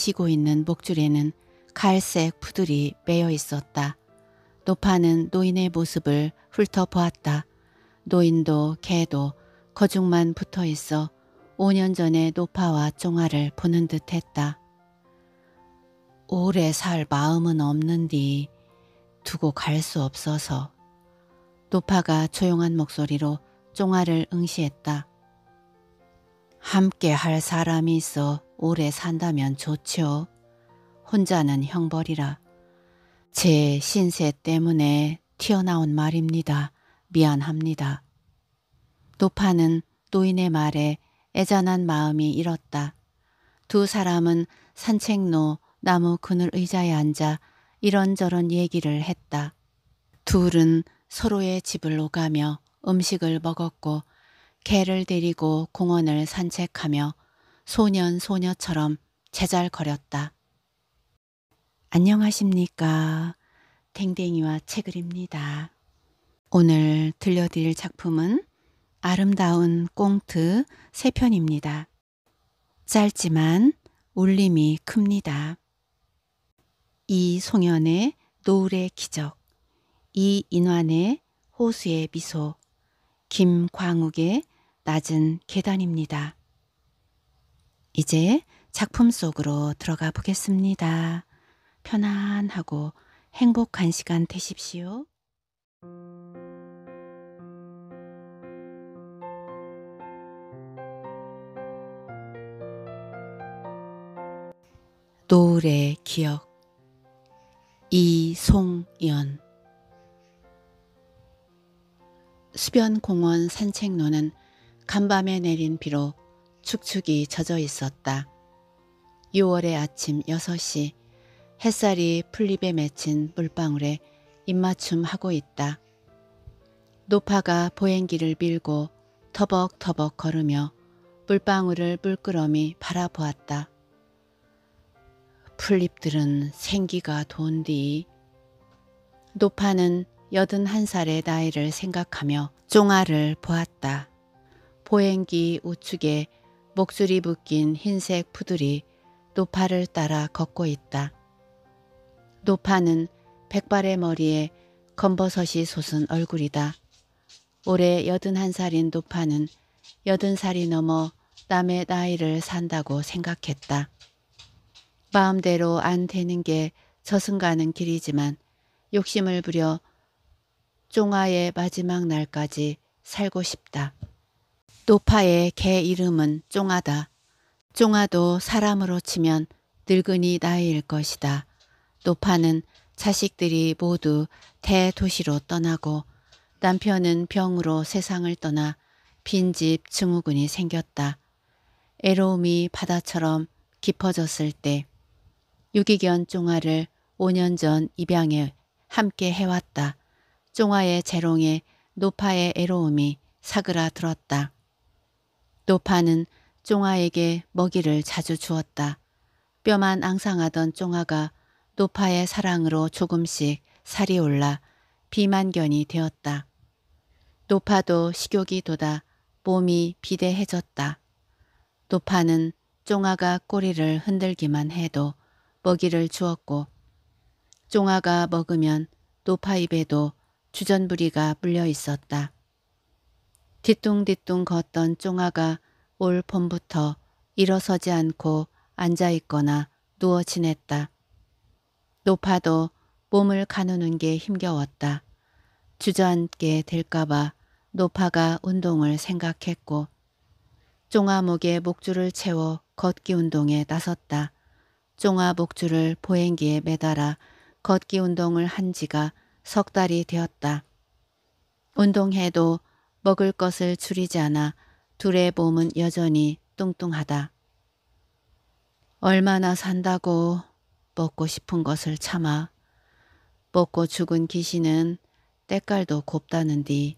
지고 있는 목줄에는 갈색 푸들이 매여 있었다. 노파는 노인의 모습을 훑어보았다. 노인도 개도 거죽만 붙어 있어 5년 전의 노파와 종아를 보는 듯 했다. 오래 살 마음은 없는디 두고 갈 수 없어서 노파가 조용한 목소리로 종아를 응시했다. 함께 할 사람이 있어 오래 산다면 좋죠 혼자는 형벌이라. 제 신세 때문에 튀어나온 말입니다. 미안합니다. 노파는 노인의 말에 애잔한 마음이 일었다. 두 사람은 산책로 나무 그늘 의자에 앉아 이런저런 얘기를 했다. 둘은 서로의 집을 오가며 음식을 먹었고 개를 데리고 공원을 산책하며 소년 소녀처럼 제잘거렸다. 안녕하십니까. 댕댕이와 책을입니다. 오늘 들려드릴 작품은 아름다운 꽁트 3편입니다. 짧지만 울림이 큽니다. 이송연의 노을의 기적, 이인환의 호수의 미소, 김광욱의 낮은 계단입니다. 이제 작품 속으로 들어가 보겠습니다. 편안하고 행복한 시간 되십시오. 노을의 기억 이송연 수변공원 산책로는 간밤에 내린 비로 축축이 젖어 있었다. 6월의 아침 6시 햇살이 풀잎에 맺힌 물방울에 입맞춤하고 있다. 노파가 보행기를 밀고 터벅터벅 걸으며 물방울을 물끄러미 바라보았다. 풀잎들은 생기가 돈디. 노파는 여든 한살의 나이를 생각하며 쫑알을 보았다. 보행기 우측에 목줄이 묶인 흰색 푸들이 노파를 따라 걷고 있다. 노파는 백발의 머리에 검버섯이 솟은 얼굴이다. 올해 여든한 살인 노파는 여든 살이 넘어 남의 나이를 산다고 생각했다. 마음대로 안 되는 게 저승가는 길이지만 욕심을 부려 종아의 마지막 날까지 살고 싶다. 노파의 개 이름은 쫑아다. 쫑아도 사람으로 치면 늙은이 나이일 것이다. 노파는 자식들이 모두 대도시로 떠나고 남편은 병으로 세상을 떠나 빈집 증후군이 생겼다. 애로움이 바다처럼 깊어졌을 때 유기견 쫑아를 5년 전 입양해 함께 해왔다. 쫑아의 재롱에 노파의 애로움이 사그라들었다. 노파는 쫑아에게 먹이를 자주 주었다. 뼈만 앙상하던 쫑아가 노파의 사랑으로 조금씩 살이 올라 비만견이 되었다. 노파도 식욕이 돋아 몸이 비대해졌다. 노파는 쫑아가 꼬리를 흔들기만 해도 먹이를 주었고 쫑아가 먹으면 노파 입에도 주전부리가 물려 있었다. 뒤뚱뒤뚱 걷던 쫑아가 올 봄부터 일어서지 않고 앉아있거나 누워 지냈다. 높아도 몸을 가누는 게 힘겨웠다. 주저앉게 될까봐 노파가 운동을 생각했고 쫑아 목에 목줄을 채워 걷기 운동에 나섰다. 쫑아 목줄을 보행기에 매달아 걷기 운동을 한 지가 석 달이 되었다. 운동해도 먹을 것을 줄이지 않아 둘의 몸은 여전히 뚱뚱하다. 얼마나 산다고 먹고 싶은 것을 참아 먹고 죽은 귀신은 때깔도 곱다는디.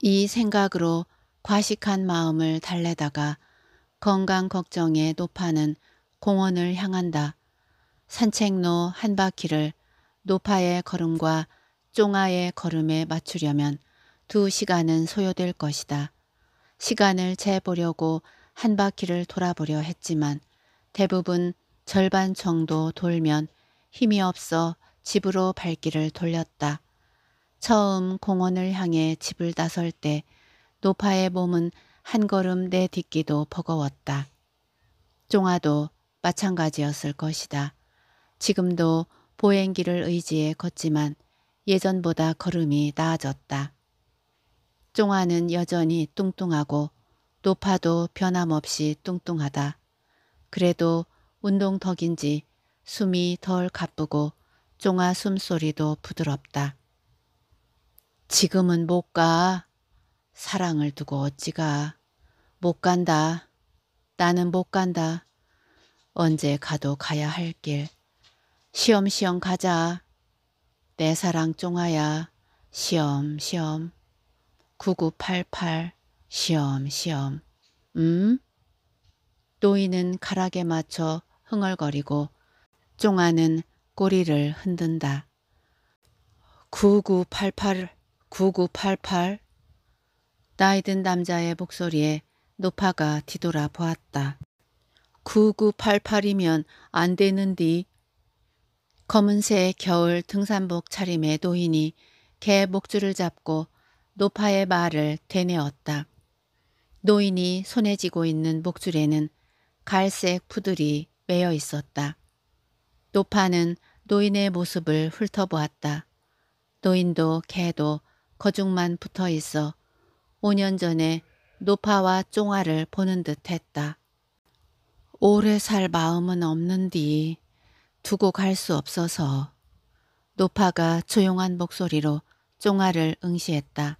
이 생각으로 과식한 마음을 달래다가 건강 걱정에 노파는 공원을 향한다. 산책로 한 바퀴를 노파의 걸음과 쫑아의 걸음에 맞추려면 두 시간은 소요될 것이다. 시간을 재보려고 한 바퀴를 돌아보려 했지만 대부분 절반 정도 돌면 힘이 없어 집으로 발길을 돌렸다. 처음 공원을 향해 집을 나설 때 노파의 몸은 한 걸음 내딛기도 버거웠다. 종아도 마찬가지였을 것이다. 지금도 보행기를 의지해 걷지만 예전보다 걸음이 나아졌다. 종아는 여전히 뚱뚱하고 높아도 변함없이 뚱뚱하다. 그래도 운동 덕인지 숨이 덜 가쁘고 종아 숨소리도 부드럽다. 지금은 못 가. 사랑을 두고 어찌 가. 못 간다. 나는 못 간다. 언제 가도 가야 할 길. 시험시험 가자. 내 사랑 종아야. 시험시험. 9988시험시험 음? 또이는 가락에 맞춰 흥얼거리고 쫑아는 꼬리를 흔든다. 9988 9988 나이 든 남자의 목소리에 노파가 뒤돌아 보았다. 9988이면 안 되는디. 검은색 겨울 등산복 차림의 노인이 개 목줄을 잡고 노파의 말을 되뇌었다. 노인이 손에 쥐고 있는 목줄에는 갈색 푸들이 매여 있었다. 노파는 노인의 모습을 훑어보았다. 노인도 개도 거죽만 붙어 있어 5년 전에 노파와 쫑알을 보는 듯 했다. 오래 살 마음은 없는디 두고 갈 수 없어서 노파가 조용한 목소리로 쫑알을 응시했다.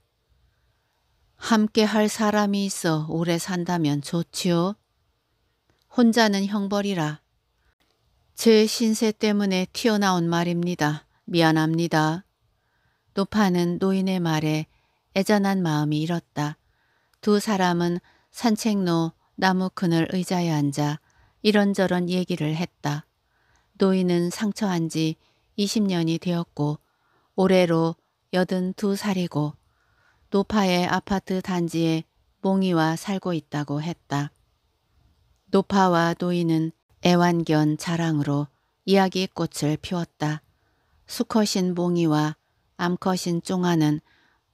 함께 할 사람이 있어 오래 산다면 좋지요. 혼자는 형벌이라. 제 신세 때문에 튀어나온 말입니다. 미안합니다. 노파는 노인의 말에 애잔한 마음이 일었다. 두 사람은 산책로 나무 그늘 의자에 앉아 이런저런 얘기를 했다. 노인은 상처한 지 20년이 되었고 올해로 82살이고 노파의 아파트 단지에 몽이와 살고 있다고 했다. 노파와 노인은 애완견 자랑으로 이야기꽃을 피웠다. 수컷인 몽이와 암컷인 쫑아는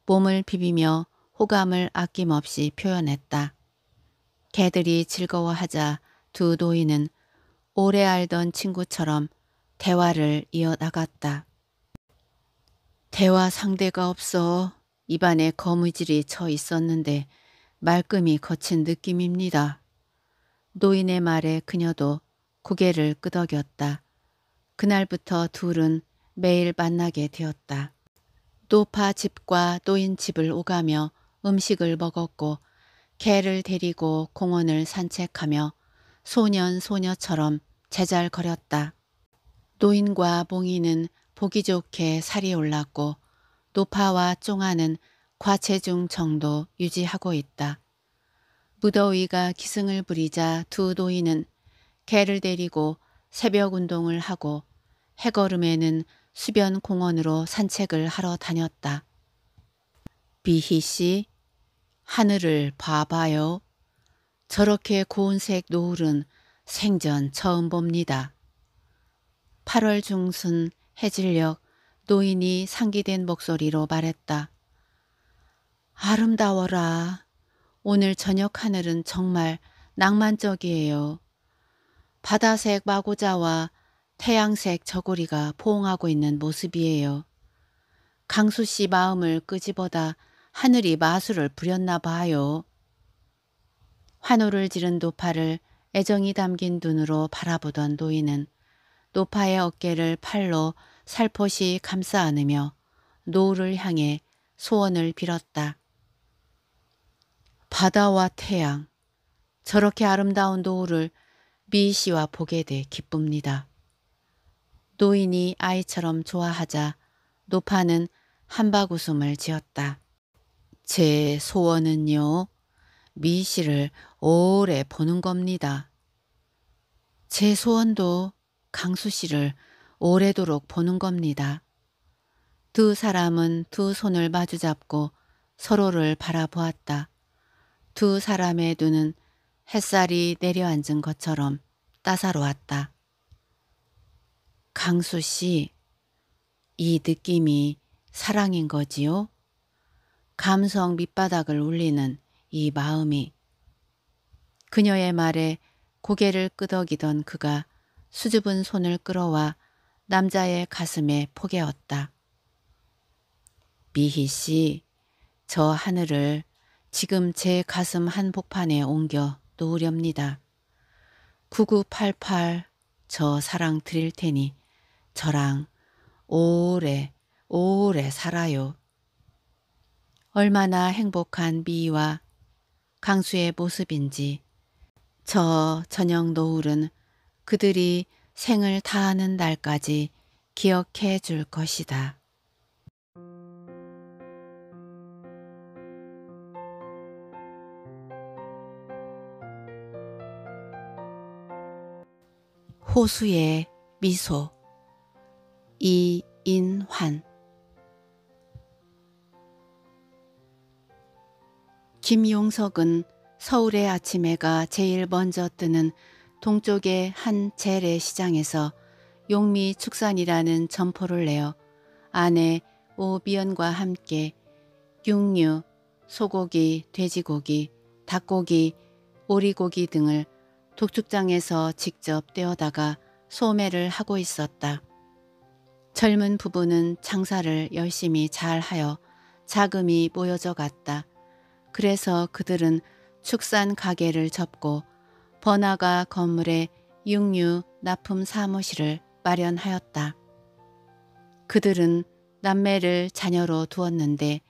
몸을 비비며 호감을 아낌없이 표현했다. 개들이 즐거워하자 두 노인은 오래 알던 친구처럼 대화를 이어나갔다. 대화 상대가 없어. 입안에 거무질이 쳐 있었는데 말끔히 거친 느낌입니다. 노인의 말에 그녀도 고개를 끄덕였다. 그날부터 둘은 매일 만나게 되었다. 노파 집과 노인 집을 오가며 음식을 먹었고 개를 데리고 공원을 산책하며 소년 소녀처럼 제잘거렸다. 노인과 봉이는 보기 좋게 살이 올랐고 노파와 쫑아는 과체중 정도 유지하고 있다. 무더위가 기승을 부리자 두 노인은 개를 데리고 새벽 운동을 하고 해걸음에는 수변 공원으로 산책을 하러 다녔다. 비희 씨, 하늘을 봐봐요. 저렇게 고운색 노을은 생전 처음 봅니다. 8월 중순 해질녘 노인이 상기된 목소리로 말했다. 아름다워라. 오늘 저녁 하늘은 정말 낭만적이에요. 바다색 마고자와 태양색 저고리가 포옹하고 있는 모습이에요. 강수 씨 마음을 끄집어다 하늘이 마술을 부렸나 봐요. 환호를 지른 노파를 애정이 담긴 눈으로 바라보던 노인은 노파의 어깨를 팔로 살포시 감싸 안으며 노을을 향해 소원을 빌었다. 바다와 태양, 저렇게 아름다운 노을을 미희씨와 보게 돼 기쁩니다. 노인이 아이처럼 좋아하자 노파는 한박웃음을 지었다. 제 소원은요. 미희씨를 오래 보는 겁니다. 제 소원도 강수씨를 오래도록 보는 겁니다. 두 사람은 두 손을 마주잡고 서로를 바라보았다. 두 사람의 눈은 햇살이 내려앉은 것처럼 따사로웠다. 강수 씨, 이 느낌이 사랑인 거지요? 감성 밑바닥을 울리는 이 마음이. 그녀의 말에 고개를 끄덕이던 그가 수줍은 손을 끌어와 남자의 가슴에 포개었다. 미희 씨, 저 하늘을 지금 제 가슴 한복판에 옮겨 놓으렵니다. 9988 저 사랑 드릴 테니 저랑 오래 오래 살아요. 얼마나 행복한 미희와 강수의 모습인지 저 저녁 노을은 그들이 생을 다하는 날까지 기억해 줄 것이다. 호수의 미소 이인환 김용석은 서울의 아침해가 제일 먼저 뜨는 동쪽의 한 재래시장에서 용미 축산이라는 점포를 내어 아내 오비연과 함께 육류, 소고기, 돼지고기, 닭고기, 오리고기 등을 독축장에서 직접 떼어다가 소매를 하고 있었다. 젊은 부부는 장사를 열심히 잘하여 자금이 모여져 갔다. 그래서 그들은 축산 가게를 접고 번화가 건물에 육류 납품 사무실을 마련하였다. 그들은 남매를 자녀로 두었는데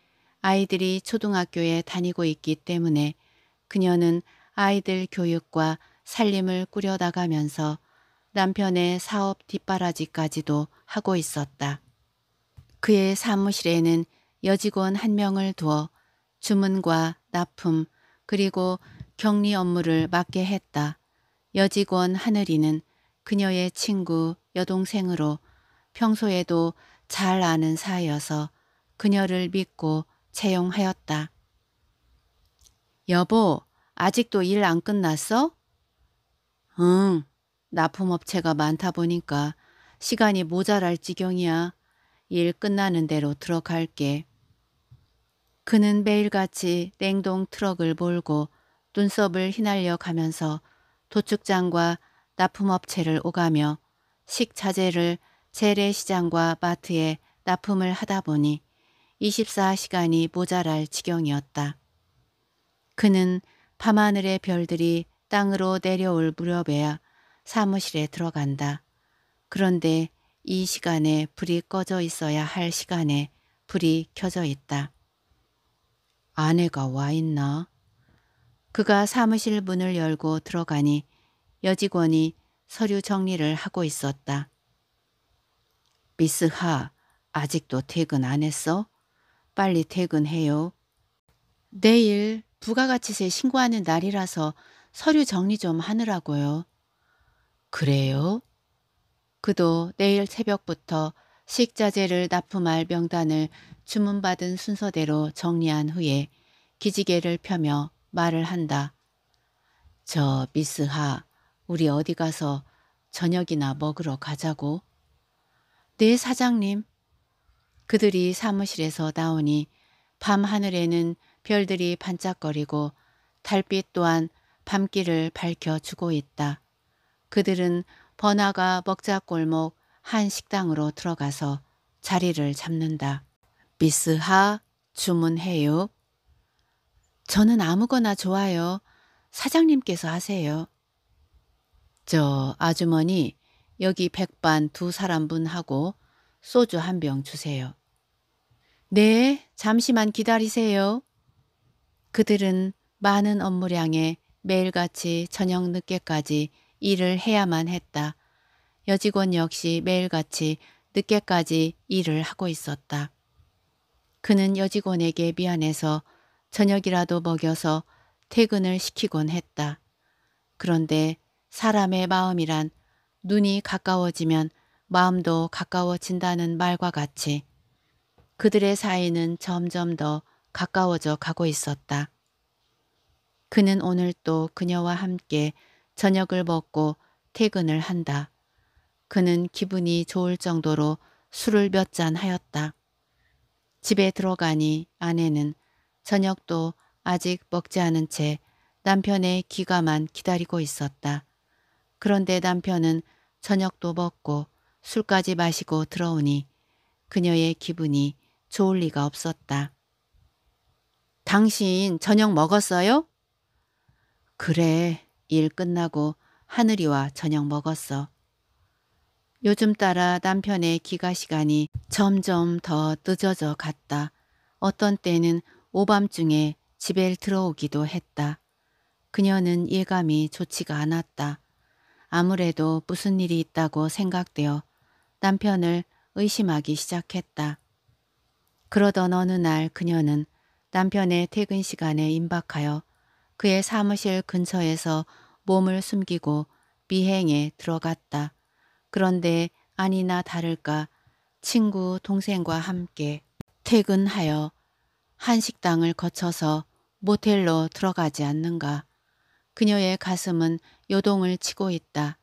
아이들이 초등학교에 다니고 있기 때문에 그녀는 아이들 교육과 살림을 꾸려나가면서 남편의 사업 뒷바라지까지도 하고 있었다. 그의 사무실에는 여직원 한 명을 두어 주문과 납품 그리고 격리 업무를 맡게 했다. 여직원 하늘이는 그녀의 친구 여동생으로 평소에도 잘 아는 사이여서 그녀를 믿고 채용하였다. 여보, 아직도 일 안 끝났어? 응, 납품업체가 많다 보니까 시간이 모자랄 지경이야. 일 끝나는 대로 들어갈게. 그는 매일같이 냉동 트럭을 몰고 눈썹을 휘날려 가면서 도축장과 납품업체를 오가며 식자재를 재래시장과 마트에 납품을 하다 보니 24시간이 모자랄 지경이었다. 그는 밤하늘의 별들이 땅으로 내려올 무렵에야 사무실에 들어간다. 그런데 이 시간에 불이 꺼져 있어야 할 시간에 불이 켜져 있다. 아내가 와 있나? 그가 사무실 문을 열고 들어가니 여직원이 서류 정리를 하고 있었다. 미스 하, 아직도 퇴근 안 했어? 빨리 퇴근해요. 내일 부가가치세 신고하는 날이라서 서류 정리 좀 하느라고요. 그래요? 그도 내일 새벽부터 식자재를 납품할 명단을 주문받은 순서대로 정리한 후에 기지개를 펴며 말을 한다. 저 미스하 우리 어디 가서 저녁이나 먹으러 가자고. 네 사장님. 그들이 사무실에서 나오니 밤하늘에는 별들이 반짝거리고 달빛 또한 밤길을 밝혀주고 있다. 그들은 번화가 먹자골목 한 식당으로 들어가서 자리를 잡는다. 미스하 주문해요. 저는 아무거나 좋아요. 사장님께서 하세요. 저 아주머니 여기 백반 두 사람분하고 소주 한 병 주세요. 네, 잠시만 기다리세요. 그들은 많은 업무량에 매일같이 저녁 늦게까지 일을 해야만 했다. 여직원 역시 매일같이 늦게까지 일을 하고 있었다. 그는 여직원에게 미안해서 저녁이라도 먹여서 퇴근을 시키곤 했다. 그런데 사람의 마음이란 눈이 가까워지면 마음도 가까워진다는 말과 같이 그들의 사이는 점점 더 가까워져 가고 있었다. 그는 오늘 또 그녀와 함께 저녁을 먹고 퇴근을 한다. 그는 기분이 좋을 정도로 술을 몇 잔 하였다. 집에 들어가니 아내는 저녁도 아직 먹지 않은 채 남편의 귀가만 기다리고 있었다. 그런데 남편은 저녁도 먹고 술까지 마시고 들어오니 그녀의 기분이 좋을 리가 없었다. 당신 저녁 먹었어요? 그래, 일 끝나고 하늘이와 저녁 먹었어. 요즘 따라 남편의 귀가 시간이 점점 더 늦어져 갔다. 어떤 때는 오밤중에 집에 들어오기도 했다. 그녀는 예감이 좋지가 않았다. 아무래도 무슨 일이 있다고 생각되어 남편을 의심하기 시작했다. 그러던 어느 날 그녀는 남편의 퇴근 시간에 임박하여 그의 사무실 근처에서 몸을 숨기고 미행에 들어갔다. 그런데 아니나 다를까 친구 동생과 함께 퇴근하여 한식당을 거쳐서 모텔로 들어가지 않는가. 그녀의 가슴은 요동을 치고 있다.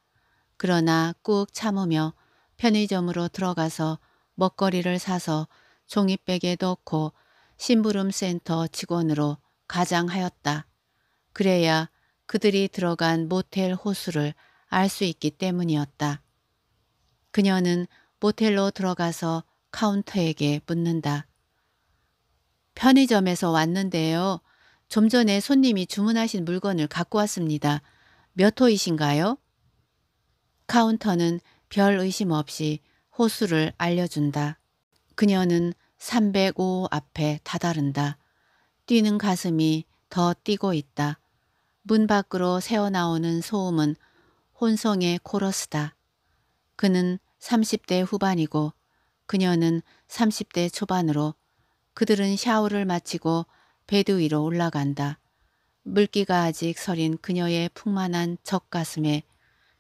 그러나 꾹 참으며 편의점으로 들어가서 먹거리를 사서 종이백에 넣고 심부름센터 직원으로 가장하였다. 그래야 그들이 들어간 모텔 호수를 알 수 있기 때문이었다. 그녀는 모텔로 들어가서 카운터에게 묻는다. 편의점에서 왔는데요. 좀 전에 손님이 주문하신 물건을 갖고 왔습니다. 몇 호이신가요? 카운터는 별 의심 없이 호수를 알려준다. 그녀는 305호 앞에 다다른다. 뛰는 가슴이 더 뛰고 있다. 문 밖으로 새어나오는 소음은 혼성의 코러스다. 그는 30대 후반이고 그녀는 30대 초반으로 그들은 샤워를 마치고 배드 위로 올라간다. 물기가 아직 서린 그녀의 풍만한 젖가슴에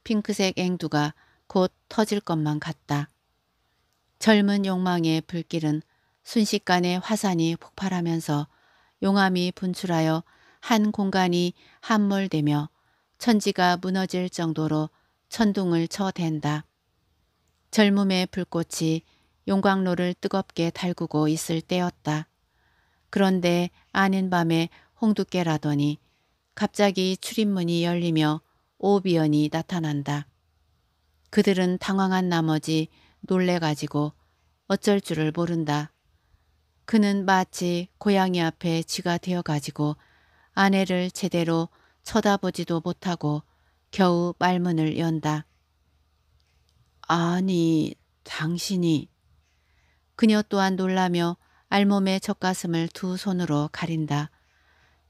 핑크색 앵두가 곧 터질 것만 같다. 젊은 욕망의 불길은 순식간에 화산이 폭발하면서 용암이 분출하여 한 공간이 함몰되며 천지가 무너질 정도로 천둥을 쳐댄다. 젊음의 불꽃이 용광로를 뜨겁게 달구고 있을 때였다. 그런데 아닌 밤에 홍두깨라더니 갑자기 출입문이 열리며 오비언이 나타난다. 그들은 당황한 나머지 놀래가지고 어쩔 줄을 모른다. 그는 마치 고양이 앞에 쥐가 되어가지고 아내를 제대로 쳐다보지도 못하고 겨우 말문을 연다. 아니, 당신이 그녀 또한 놀라며 알몸의 젖가슴을 두 손으로 가린다.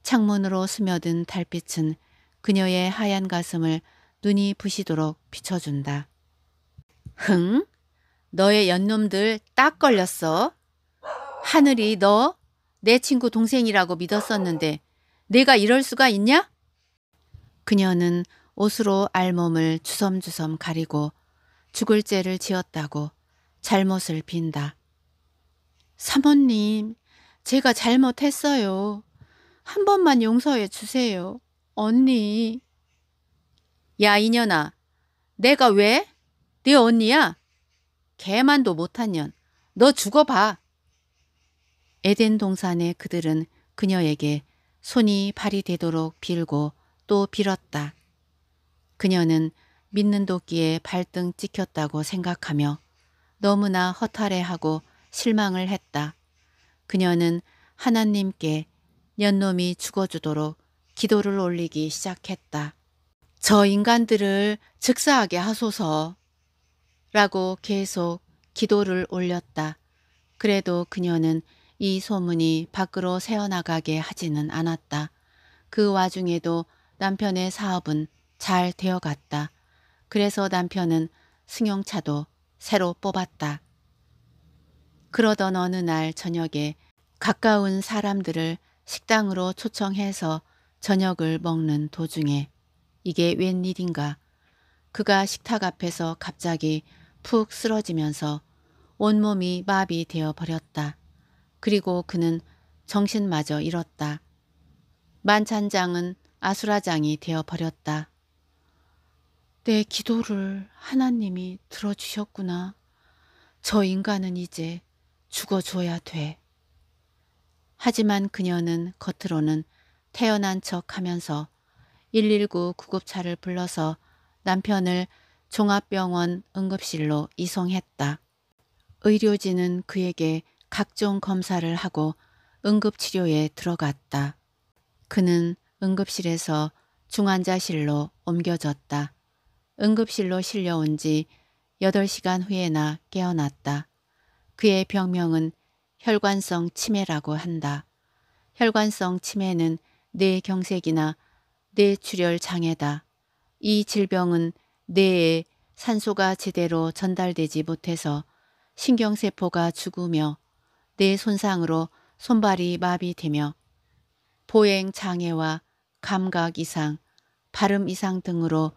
창문으로 스며든 달빛은 그녀의 하얀 가슴을 눈이 부시도록 비춰준다. 흥? 너의 연놈들 딱 걸렸어? 하늘이 너 내 친구 동생이라고 믿었었는데 내가 이럴 수가 있냐? 그녀는 옷으로 알몸을 주섬주섬 가리고 죽을 죄를 지었다고 잘못을 빈다. 사모님, 제가 잘못했어요. 한 번만 용서해 주세요. 언니. 야, 이년아. 내가 왜? 네 언니야? 개만도 못한 년. 너 죽어봐. 에덴 동산에 그들은 그녀에게 손이 발이 되도록 빌고 또 빌었다. 그녀는 믿는 도끼에 발등 찍혔다고 생각하며 너무나 허탈해하고 실망을 했다. 그녀는 하나님께 연놈이 죽어주도록 기도를 올리기 시작했다. 저 인간들을 즉사하게 하소서 라고 계속 기도를 올렸다. 그래도 그녀는 이 소문이 밖으로 새어나가게 하지는 않았다. 그 와중에도 남편의 사업은 잘 되어갔다. 그래서 남편은 승용차도 새로 뽑았다. 그러던 어느 날 저녁에 가까운 사람들을 식당으로 초청해서 저녁을 먹는 도중에 이게 웬일인가 그가 식탁 앞에서 갑자기 푹 쓰러지면서 온몸이 마비 되어 버렸다. 그리고 그는 정신마저 잃었다. 만찬장은 아수라장이 되어 버렸다. 내 기도를 하나님이 들어주셨구나. 저 인간은 이제 죽어줘야 돼. 하지만 그녀는 겉으로는 태어난 척 하면서 119 구급차를 불러서 남편을 종합병원 응급실로 이송했다. 의료진은 그에게 각종 검사를 하고 응급치료에 들어갔다. 그는 응급실에서 중환자실로 옮겨졌다. 응급실로 실려온 지 8시간 후에나 깨어났다. 그의 병명은 혈관성 치매라고 한다. 혈관성 치매는 뇌경색이나 뇌출혈 장애다. 이 질병은 뇌에 산소가 제대로 전달되지 못해서 신경세포가 죽으며 뇌 손상으로 손발이 마비되며 보행 장애와 감각 이상, 발음 이상 등으로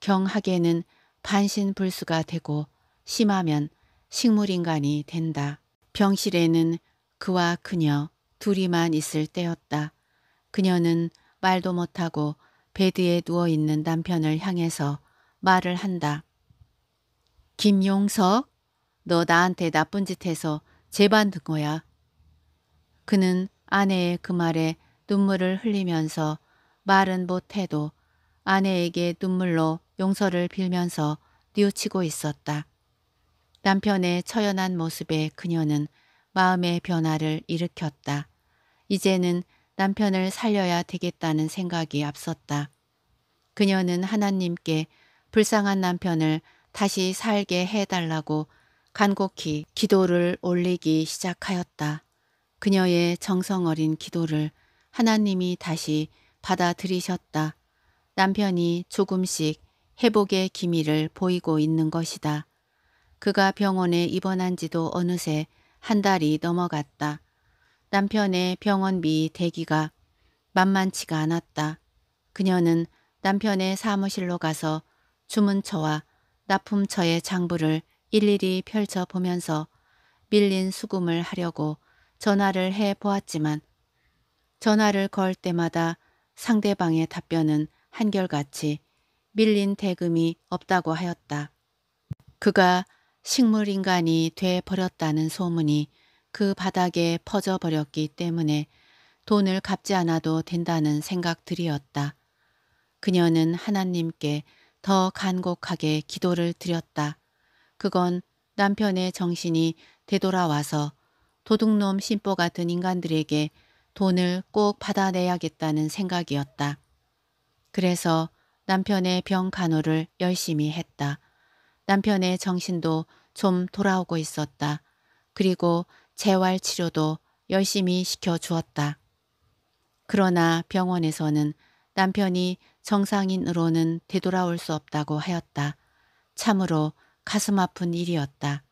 경하게는 반신불수가 되고 심하면 식물인간이 된다. 병실에는 그와 그녀 둘이만 있을 때였다. 그녀는 말도 못하고 베드에 누워있는 남편을 향해서 말을 한다. 김용석, 너 나한테 나쁜 짓 해서 재반든 거야. 그는 아내의 그 말에 눈물을 흘리면서 말은 못해도 아내에게 눈물로 용서를 빌면서 뉘우치고 있었다. 남편의 처연한 모습에 그녀는 마음의 변화를 일으켰다. 이제는 남편을 살려야 되겠다는 생각이 앞섰다. 그녀는 하나님께 불쌍한 남편을 다시 살게 해달라고 간곡히 기도를 올리기 시작하였다. 그녀의 정성 어린 기도를 하나님이 다시 받아들이셨다. 남편이 조금씩 회복의 기미를 보이고 있는 것이다. 그가 병원에 입원한 지도 어느새 한 달이 넘어갔다. 남편의 병원비 대기가 만만치가 않았다. 그녀는 남편의 사무실로 가서 주문처와 납품처의 장부를 일일이 펼쳐보면서 밀린 수금을 하려고 전화를 해보았지만 전화를 걸 때마다 상대방의 답변은 한결같이 밀린 대금이 없다고 하였다. 그가 식물인간이 돼버렸다는 소문이 그 바닥에 퍼져버렸기 때문에 돈을 갚지 않아도 된다는 생각들이었다. 그녀는 하나님께 더 간곡하게 기도를 드렸다. 그건 남편의 정신이 되돌아와서 도둑놈 심보 같은 인간들에게 돈을 꼭 받아내야겠다는 생각이었다. 그래서 남편의 병 간호를 열심히 했다. 남편의 정신도 좀 돌아오고 있었다. 그리고 재활치료도 열심히 시켜주었다. 그러나 병원에서는 남편이 정상인으로는 되돌아올 수 없다고 하였다. 참으로 가슴 아픈 일이었다.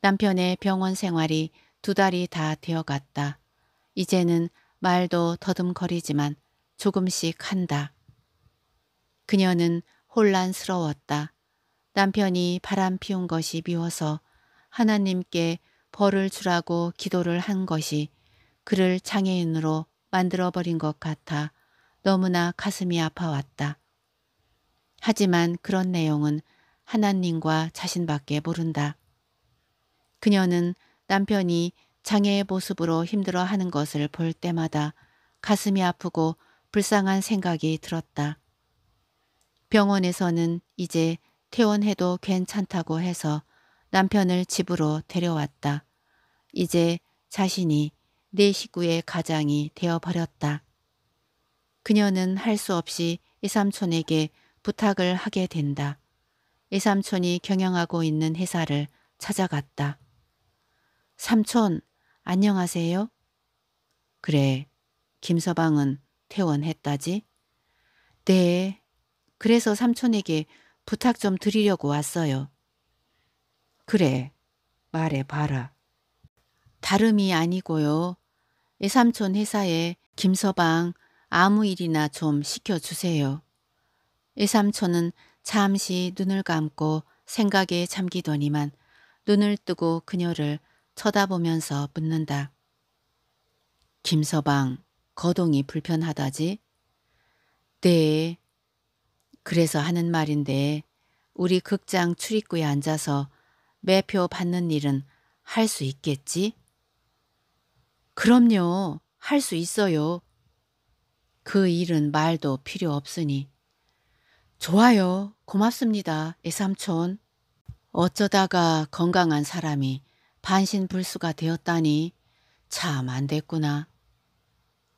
남편의 병원 생활이 두 달이 다 되어갔다. 이제는 말도 더듬거리지만 조금씩 한다. 그녀는 혼란스러웠다. 남편이 바람 피운 것이 미워서 하나님께 벌을 주라고 기도를 한 것이 그를 장애인으로 만들어버린 것 같아 너무나 가슴이 아파왔다. 하지만 그런 내용은 하나님과 자신밖에 모른다. 그녀는 남편이 장애의 모습으로 힘들어하는 것을 볼 때마다 가슴이 아프고 불쌍한 생각이 들었다. 병원에서는 이제 퇴원해도 괜찮다고 해서 남편을 집으로 데려왔다. 이제 자신이 내 식구의 가장이 되어버렸다. 그녀는 할 수 없이 이삼촌에게 부탁을 하게 된다. 이삼촌이 경영하고 있는 회사를 찾아갔다. 삼촌, 안녕하세요? 그래, 김서방은 퇴원했다지? 네, 그래서 삼촌에게 부탁 좀 드리려고 왔어요. 그래, 말해봐라. 다름이 아니고요. 애삼촌 회사에 김서방 아무 일이나 좀 시켜주세요. 애삼촌은 잠시 눈을 감고 생각에 잠기더니만 눈을 뜨고 그녀를 쳐다보면서 묻는다. 김서방, 거동이 불편하다지? 네, 그래서 하는 말인데 우리 극장 출입구에 앉아서 매표 받는 일은 할 수 있겠지? 그럼요. 할 수 있어요. 그 일은 말도 필요 없으니. 좋아요. 고맙습니다. 애삼촌. 어쩌다가 건강한 사람이 반신불수가 되었다니 참 안 됐구나.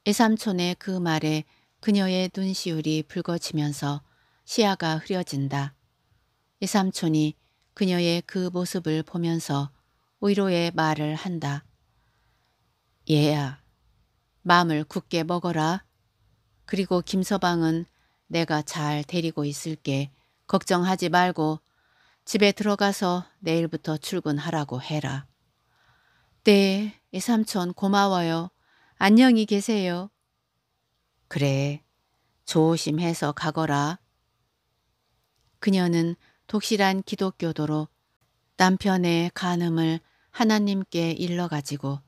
애삼촌의 그 말에 그녀의 눈시울이 붉어지면서 시야가 흐려진다. 이 삼촌이 그녀의 그 모습을 보면서 위로의 말을 한다. 얘야, 마음을 굳게 먹어라. 그리고 김서방은 내가 잘 데리고 있을게. 걱정하지 말고 집에 들어가서 내일부터 출근하라고 해라. 네, 이 삼촌 고마워요. 안녕히 계세요. 그래, 조심해서 가거라. 그녀는 독실한 기독교도로 남편의 간음을 하나님께 일러가지고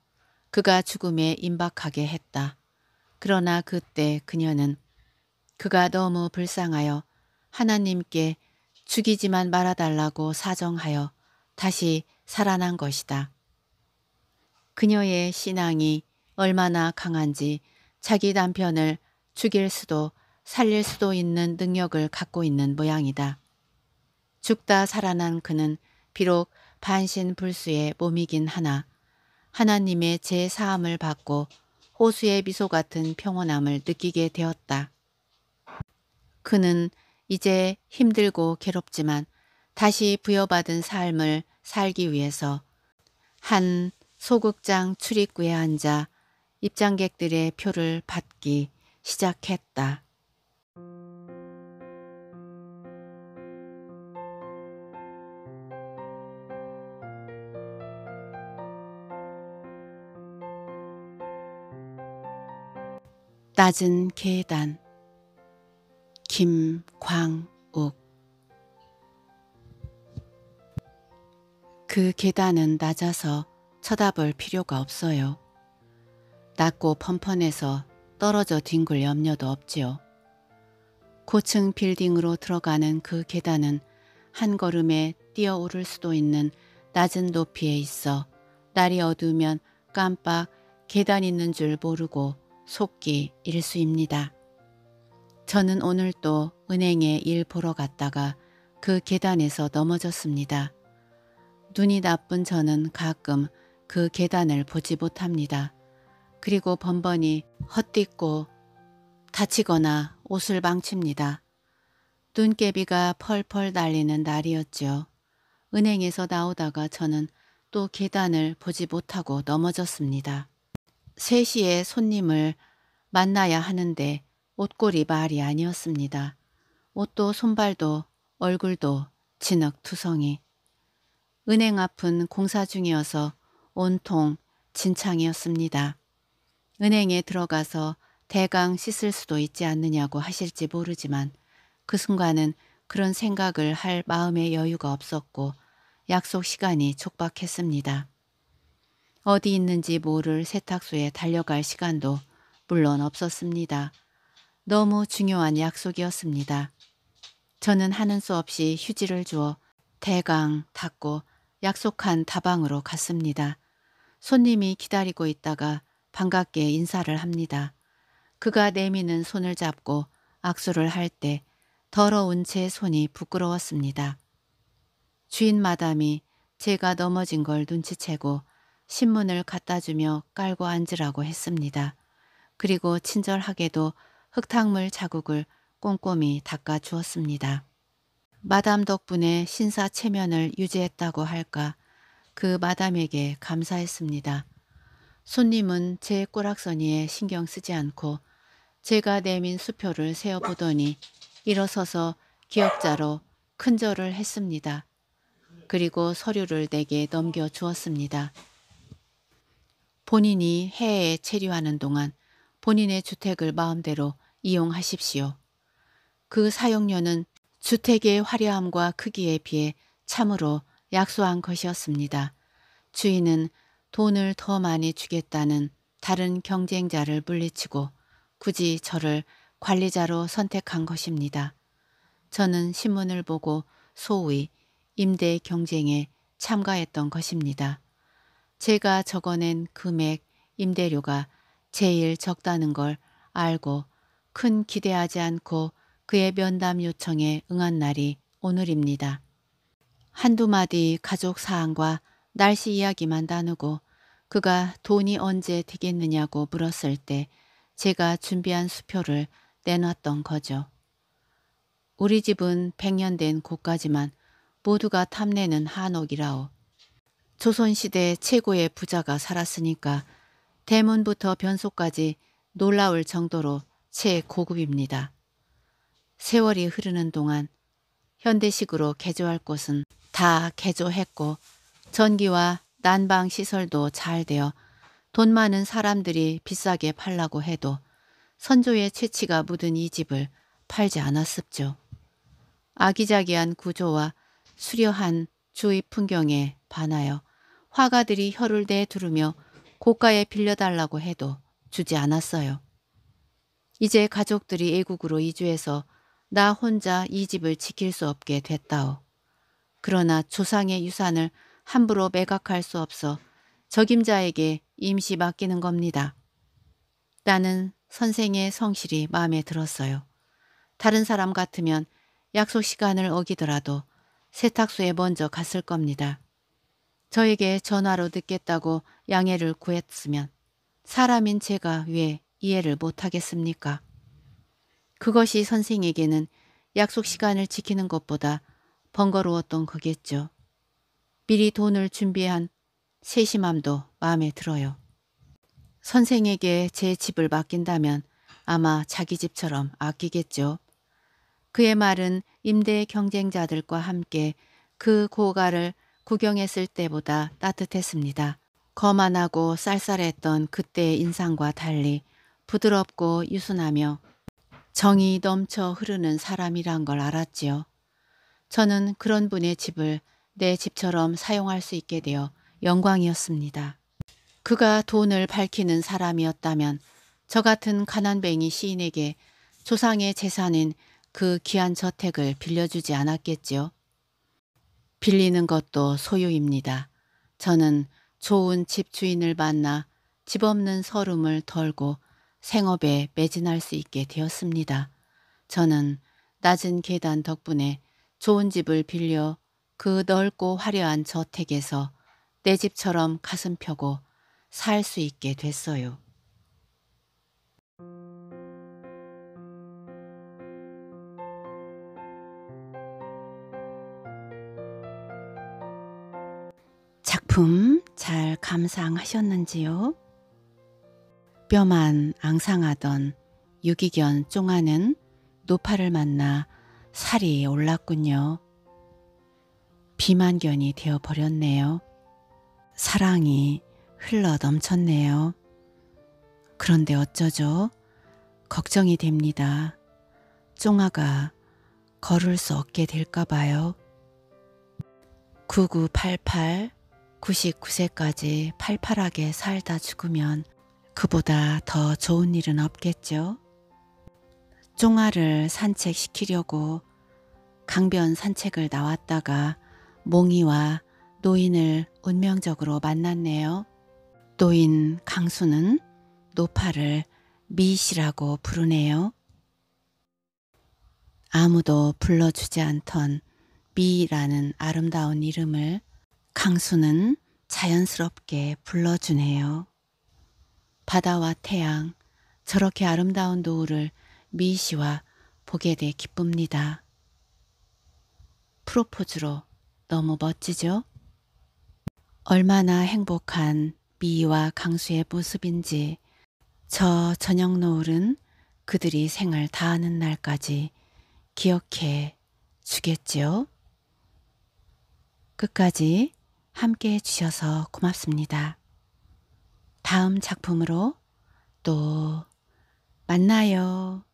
그가 죽음에 임박하게 했다. 그러나 그때 그녀는 그가 너무 불쌍하여 하나님께 죽이지만 말아달라고 사정하여 다시 살아난 것이다. 그녀의 신앙이 얼마나 강한지 자기 남편을 죽일 수도 살릴 수도 있는 능력을 갖고 있는 모양이다. 죽다 살아난 그는 비록 반신불수의 몸이긴 하나 하나님의 제 사함을 받고 호수의 미소 같은 평온함을 느끼게 되었다. 그는 이제 힘들고 괴롭지만 다시 부여받은 삶을 살기 위해서 한 소극장 출입구에 앉아 입장객들의 표를 받기 시작했다. 낮은 계단 김광옥 그 계단은 낮아서 쳐다볼 필요가 없어요. 낮고 펀펀해서 떨어져 뒹굴 염려도 없지요. 고층 빌딩으로 들어가는 그 계단은 한 걸음에 뛰어오를 수도 있는 낮은 높이에 있어 날이 어두우면 깜빡 계단 있는 줄 모르고 속기 일수입니다. 저는 오늘 또 은행에 일 보러 갔다가 그 계단에서 넘어졌습니다. 눈이 나쁜 저는 가끔 그 계단을 보지 못합니다. 그리고 번번이 헛디고 다치거나 옷을 망칩니다. 눈깨비가 펄펄 날리는 날이었죠. 은행에서 나오다가 저는 또 계단을 보지 못하고 넘어졌습니다. 3시에 손님을 만나야 하는데 옷걸이 말이 아니었습니다. 옷도 손발도 얼굴도 진흙투성이. 은행 앞은 공사 중이어서 온통 진창이었습니다. 은행에 들어가서 대강 씻을 수도 있지 않느냐고 하실지 모르지만 그 순간은 그런 생각을 할 마음의 여유가 없었고 약속 시간이 촉박했습니다. 어디 있는지 모를 세탁소에 달려갈 시간도 물론 없었습니다. 너무 중요한 약속이었습니다. 저는 하는 수 없이 휴지를 주어 대강 닦고 약속한 다방으로 갔습니다. 손님이 기다리고 있다가 반갑게 인사를 합니다. 그가 내미는 손을 잡고 악수를 할 때 더러운 제 손이 부끄러웠습니다. 주인 마담이 제가 넘어진 걸 눈치채고 신문을 갖다 주며 깔고 앉으라고 했습니다. 그리고 친절하게도 흙탕물 자국을 꼼꼼히 닦아 주었습니다. 마담 덕분에 신사 체면을 유지했다고 할까 그 마담에게 감사했습니다. 손님은 제 꼬락서니에 신경 쓰지 않고 제가 내민 수표를 세어보더니 일어서서 기억자로 큰절을 했습니다. 그리고 서류를 내게 넘겨 주었습니다. 본인이 해외에 체류하는 동안 본인의 주택을 마음대로 이용하십시오. 그 사용료는 주택의 화려함과 크기에 비해 참으로 약소한 것이었습니다. 주인은 돈을 더 많이 주겠다는 다른 경쟁자를 물리치고 굳이 저를 관리자로 선택한 것입니다. 저는 신문을 보고 소위 임대 경쟁에 참가했던 것입니다. 제가 적어낸 금액 임대료가 제일 적다는 걸 알고 큰 기대하지 않고 그의 면담 요청에 응한 날이 오늘입니다. 한두 마디 가족 사항과 날씨 이야기만 나누고 그가 돈이 언제 되겠느냐고 물었을 때 제가 준비한 수표를 내놨던 거죠. 우리 집은 100년 된 곳까지만 모두가 탐내는 한옥이라오. 조선시대 최고의 부자가 살았으니까 대문부터 변소까지 놀라울 정도로 최고급입니다. 세월이 흐르는 동안 현대식으로 개조할 곳은 다 개조했고 전기와 난방 시설도 잘 되어 돈 많은 사람들이 비싸게 팔라고 해도 선조의 채취가 묻은 이 집을 팔지 않았습죠. 아기자기한 구조와 수려한 주위 풍경에 반하여 화가들이 혀를 대두르며 고가에 빌려달라고 해도 주지 않았어요. 이제 가족들이 애국으로 이주해서 나 혼자 이 집을 지킬 수 없게 됐다오. 그러나 조상의 유산을 함부로 매각할 수 없어 적임자에게 임시 맡기는 겁니다. 나는 선생의 성실이 마음에 들었어요. 다른 사람 같으면 약속 시간을 어기더라도 세탁소에 먼저 갔을 겁니다. 저에게 전화로 듣겠다고 양해를 구했으면 사람인 제가 왜 이해를 못하겠습니까? 그것이 선생에게는 약속 시간을 지키는 것보다 번거로웠던 거겠죠. 미리 돈을 준비한 세심함도 마음에 들어요. 선생에게 제 집을 맡긴다면 아마 자기 집처럼 아끼겠죠. 그의 말은 임대 경쟁자들과 함께 그 고가를 구경했을 때보다 따뜻했습니다. 거만하고 쌀쌀했던 그때의 인상과 달리 부드럽고 유순하며 정이 넘쳐 흐르는 사람이란 걸 알았지요. 저는 그런 분의 집을 내 집처럼 사용할 수 있게 되어 영광이었습니다. 그가 돈을 밝히는 사람이었다면 저 같은 가난뱅이 시인에게 조상의 재산인 그 귀한 저택을 빌려주지 않았겠지요. 빌리는 것도 소유입니다. 저는 좋은 집 주인을 만나 집 없는 서름을 덜고 생업에 매진할 수 있게 되었습니다. 저는 낮은 계단 덕분에 좋은 집을 빌려 그 넓고 화려한 저택에서 내 집처럼 가슴 펴고 살 수 있게 됐어요. 작품 잘 감상하셨는지요? 뼈만 앙상하던 유기견 쫑아는 노파를 만나 살이 올랐군요. 비만견이 되어버렸네요. 사랑이 흘러 넘쳤네요. 그런데 어쩌죠? 걱정이 됩니다. 쫑아가 걸을 수 없게 될까봐요. 9988 99세까지 팔팔하게 살다 죽으면 그보다 더 좋은 일은 없겠죠? 쫑아를 산책시키려고 강변 산책을 나왔다가 몽이와 노인을 운명적으로 만났네요. 노인 강수는 노파를 미시라고 부르네요. 아무도 불러주지 않던 미라는 아름다운 이름을 강수는 자연스럽게 불러주네요. 바다와 태양, 저렇게 아름다운 노을을 미희씨와 보게 돼 기쁩니다. 프로포즈로 너무 멋지죠? 얼마나 행복한 미희와 강수의 모습인지 저 저녁 노을은 그들이 생을 다하는 날까지 기억해 주겠지요? 끝까지 함께 해주셔서 고맙습니다. 다음 작품으로 또 만나요.